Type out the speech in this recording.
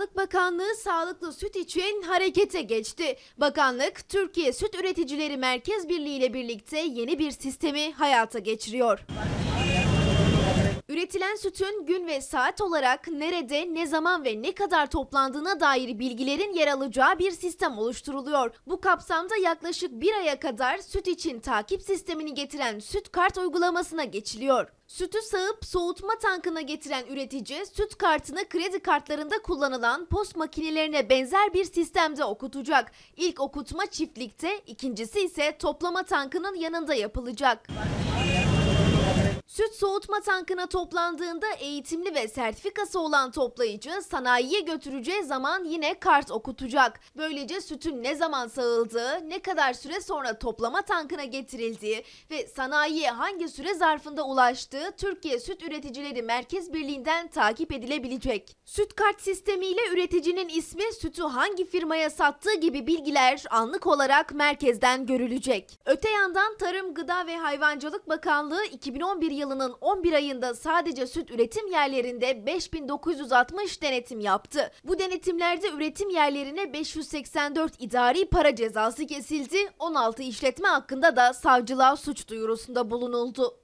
Sağlık Bakanlığı sağlıklı süt için harekete geçti. Bakanlık Türkiye Süt Üreticileri Merkez Birliği ile birlikte yeni bir sistemi hayata geçiriyor. Üretilen sütün gün ve saat olarak nerede, ne zaman ve ne kadar toplandığına dair bilgilerin yer alacağı bir sistem oluşturuluyor. Bu kapsamda yaklaşık bir aya kadar süt için takip sistemini getiren süt kart uygulamasına geçiliyor. Sütü sağıp soğutma tankına getiren üretici süt kartını kredi kartlarında kullanılan post makinelerine benzer bir sistemde okutacak. İlk okutma çiftlikte, ikincisi ise toplama tankının yanında yapılacak. Süt soğutma tankına toplandığında eğitimli ve sertifikası olan toplayıcı sanayiye götüreceği zaman yine kart okutacak. Böylece sütün ne zaman sağıldığı, ne kadar süre sonra toplama tankına getirildiği ve sanayiye hangi süre zarfında ulaştığı Türkiye Süt Üreticileri Merkez Birliği'nden takip edilebilecek. Süt kart sistemiyle üreticinin ismi, sütü hangi firmaya sattığı gibi bilgiler anlık olarak merkezden görülecek. Öte yandan Tarım, Gıda ve Hayvancılık Bakanlığı 2011 yılı yılının 11 ayında sadece süt üretim yerlerinde 5960 denetim yaptı. Bu denetimlerde üretim yerlerine 584 idari para cezası kesildi, 16 işletme hakkında da savcılığa suç duyurusunda bulunuldu.